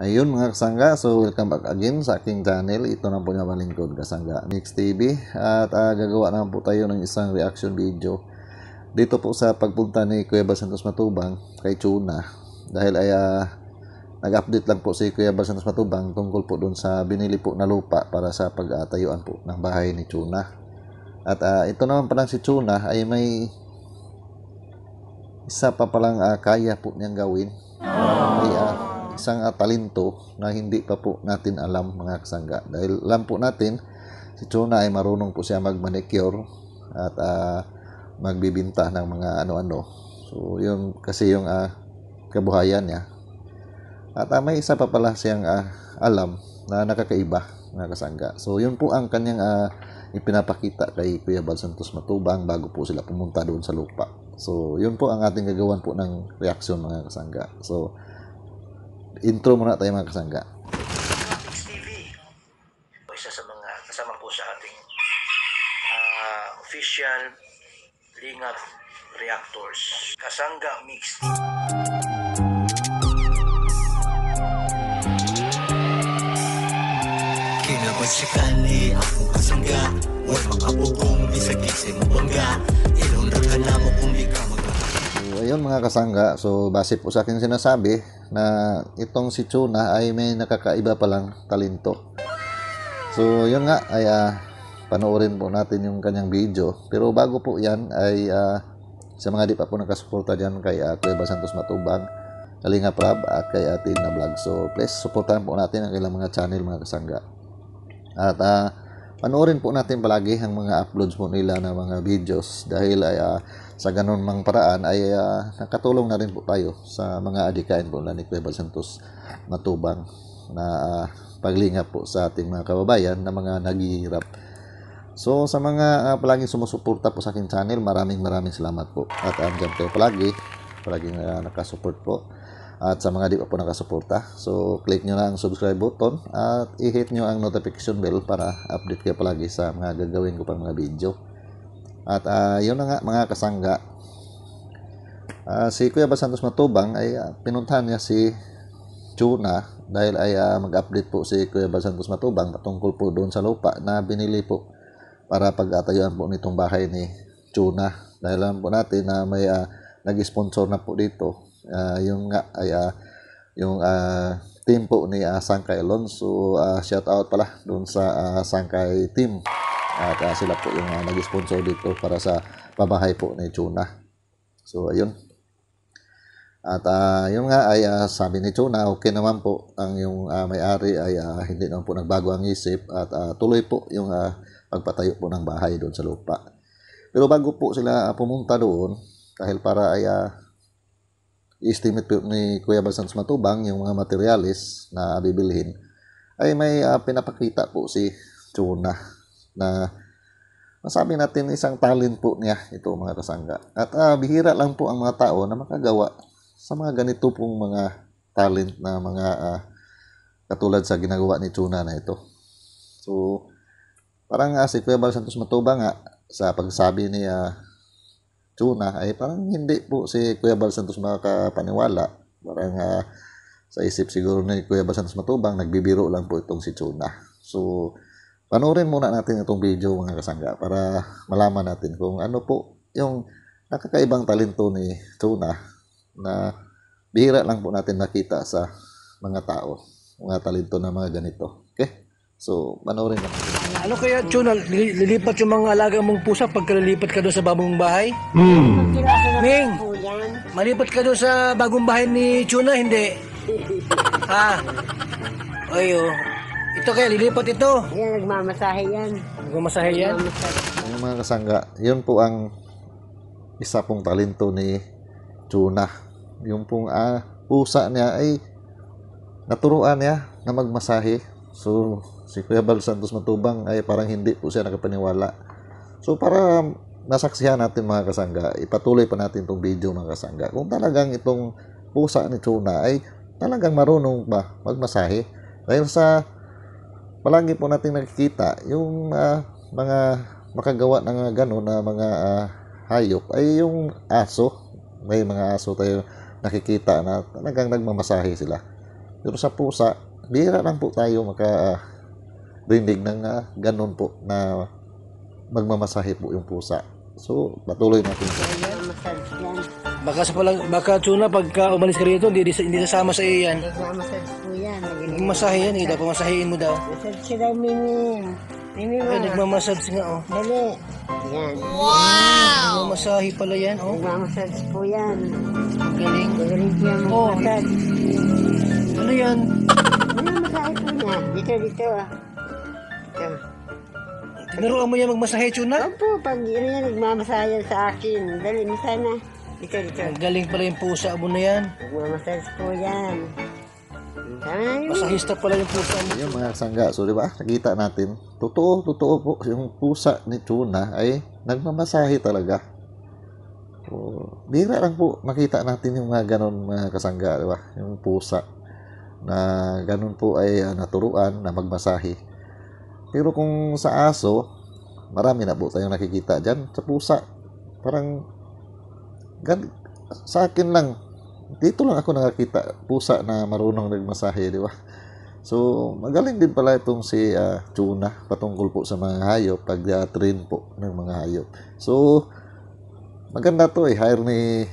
Ayun mga kasangga, so welcome back again sa aking channel. Ito na po nga malingkod kasangga Mix TV at uh, gagawa na po tayo ng isang reaction video dito po sa pagpunta ni Kuya Bal Santos Matubang kay Chuna dahil ay uh, nag-update lang po si Kuya Bal Santos Matubang tungkol po doon sa binili po na lupa para sa pagtayuan po ng bahay ni Chuna. At uh, ito naman pa lang si Chuna ay may isa pa palang uh, kaya po niyang gawin. Ay, uh, isang uh, talento na hindi pa po natin alam mga kasangga. Dahil alam po natin, si Chona ay marunong po siya mag-manicure at uh, magbibinta ng mga ano-ano. So, yun kasi yung uh, kabuhayan niya. At uh, may isa pa pala siyang uh, alam na nakakaiba na kasangga. So, yun po ang kanyang uh, ipinapakita kay Kuya Bal Santos Matubang bago po sila pumunta doon sa lupa. So, yun po ang ating gagawan po ng reaksyon mga kasangga. So, intro muna tayo mga kasangga. TV o isa sa mga kasama po sa ating uh, official Lingap Reactors. Kasangga Mixed. Kinabagsikali akong kasangga Huwag makabugong isag-isig mo bangga Ilong na mo kung di ka mag yun mga kasangga, so base po sa akin sinasabi na itong si Chuna ay may nakakaiba palang talento. So yun nga ay uh, panoorin po natin yung kanyang video. Pero bago po yan ay uh, sa mga di pa po nakasuporta dyan kay uh, ah, Cueva Santos Matubang, Kalinga Prab at kay Ate na Vlog. So please supportahan po natin ang ilang mga channel mga kasangga. At uh, panoorin po natin palagi ang mga uploads po nila na mga videos dahil ay uh, sa ganun mang paraan ay uh, nakatulong na rin po tayo sa mga adikain po na ni Cueva Santos Matubang na uh, paglingap po sa ating mga kababayan na mga naghihirap. So sa mga uh, palaging sumusuporta po sa aking channel, maraming maraming salamat po. At andyan kayo palagi, palaging uh, nakasupport po at sa mga di pa po nakasuporta. So, click nyo na ang subscribe button at i-hit nyo ang notification bell para update kayo palagi sa mga gagawin ko pang mga video. At uh, yun na nga mga kasangga. Uh, si Kuya Basantos Matubang ay uh, pinuntahan niya si Chuna dahil ay uh, mag-update po si Kuya Basantos Matubang patungkol po doon sa lupa na binili po para pag-atayuan po nitong bahay ni Chuna. Dahil alam po natin na may uh, nag-sponsor na po dito uh, yung nga ay uh, yung uh, team po ni uh, Sangkay Alonso uh, shout out pala doon sa uh, Sangkay team at uh, sila po yung uh, nag-sponsor dito para sa pabahay po ni Chuna so ayun at uh, yun nga ay uh, sabi ni Chuna, okay naman po ang yung uh, may-ari ay uh, hindi naman po nagbago ang isip at uh, tuloy po yung uh, pagpatayo po ng bahay doon sa lupa. Pero bago po sila pumunta doon, dahil para ay uh, estimate ni Kuya Basan Matubang yung mga materialis na bibilhin ay may uh, pinapakita po si Chuna na masabi natin isang talent po niya ito mga kasangga. At uh, bihira lang po ang mga tao na makagawa sa mga ganito pong mga talent na mga uh, katulad sa ginagawa ni Chuna na ito. So, parang uh, si Kuya Bal Santos Matubang nga sa pagsabi ni uh, tuna ay eh, parang hindi po si Kuya Bal Santos makakapaniwala. Parang uh, sa isip siguro ni Kuya Bal Santos Matubang, nagbibiro lang po itong si tuna. So, panoorin muna natin itong video mga kasangga para malaman natin kung ano po yung nakakaibang talento ni tuna na bihira lang po natin nakita sa mga tao, mga talento na mga ganito. Okay? So, panoorin natin. Ano kaya, Chuna, lilipat yung mga alaga mong pusa pagkalilipat ka doon sa bagong bahay? Hmm. Ming, malipat ka doon sa bagong bahay ni Chuna, hindi? ha? Ay, ah. oh. Ito kaya, lilipat ito. Yan, nagmamasahe yan. Nagmamasahe yan? Yung mga kasangga, yun po ang isa pong talento ni Chuna. Yung pong ah, pusa niya ay naturuan niya na magmasahe. So, si Kuya Bal Santos Matubang ay parang hindi po siya nakapaniwala. So para nasaksihan natin mga kasangga, ipatuloy pa natin itong video mga kasangga. Kung talagang itong pusa ni Tuna ay talagang marunong ba magmasahe. Dahil sa palagi po natin nakikita, yung uh, mga makagawa ng uh, ah, gano'n na mga uh, hayop ay yung aso. May mga aso tayo nakikita na talagang nagmamasahe sila. Pero sa pusa, bihira lang po tayo maka uh, rinig ng uh, ganun po na magmamasahe po yung pusa. So, patuloy natin sa Baka sa palang, baka tuna, pagka umalis ka rito, hindi, hindi sasama sa iyan. yan. Nagmamasahe po yan. Nagmamasahe yan, eh. Dapat masahein mo daw. Masahe siya daw, Mimi. Mimi, ma. Ay, nagmamasahe nga, oh. Dali. Yan. Wow! Nagmamasahe pala yan, oh. oh. Nagmamasahe po yan. Magaling. Magaling siya mo. Oh. Ano yan? Ano masahe po niya? Dito, dito, ah. Ito. Tinuruan mo niya magmasahe, Chuna? Opo, pag ano niya nagmamasahe sa akin. Dali, misa na. Dito, dito. Ang galing pala yung pusa mo na yan. Nagmamasahe po yan. Tama na yun. Masahista pala yung pusa mo. Yung mga sangga, so di ba, nakita natin, totoo, totoo po, yung pusa ni Tuna ay nagmamasahe talaga. So, bira lang po makita natin yung mga ganon mga kasangga, di ba? Yung pusa na ganun po ay uh, naturuan na magmasahe. Pero kung sa aso, marami na po tayong nakikita dyan. Sa pusa, parang gan- sa akin lang, dito lang ako nakakita pusa na marunong nagmasahe, di ba? So, magaling din pala itong si uh, ah, Tuna patungkol po sa mga hayop, pag-train po ng mga hayop. So, maganda to eh, hire ni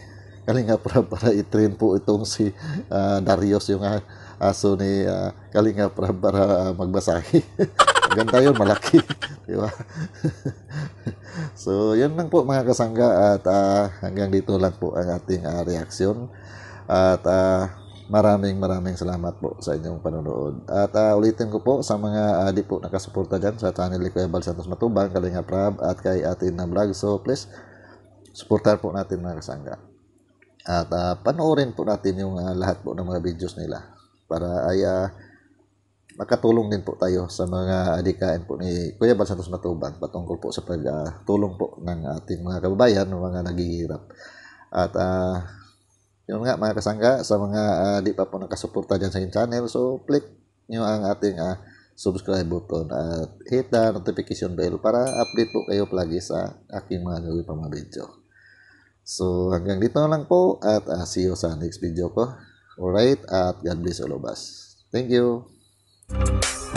Kalinga Prab para i-train po itong si uh, Darius, yung ah, aso ni uh, Kalinga Prab para uh, magbasahe. Ganda yun, malaki. Di ba? so, yun lang po mga kasangga at uh, hanggang dito lang po ang ating uh, reaksyon. At uh, maraming maraming salamat po sa inyong panonood. At uh, ulitin ko po sa mga uh, di po nakasuporta dyan sa channel ni Kuya Santos Matubang, Kalinga Prab at kay atin na vlog. So, please, supportar po natin mga kasangga. At uh, panoorin po natin yung uh, lahat po ng mga videos nila para ay uh, makatulong din po tayo sa mga adikain po ni Kuya Bal Santos Matubang patungkol po sa pagtulong uh, po ng ating mga kababayan, mga naghihirap. At uh, yun nga mga kasangga, sa mga uh, di pa po nakasuporta dyan sa aking channel, so click nyo ang ating uh, subscribe button at hit the notification bell para update po kayo lagi sa aking mga gawin pa mga video. So hanggang dito lang po at uh, see you sa next video ko. Alright, at God bless all of us. Thank you. Thank you.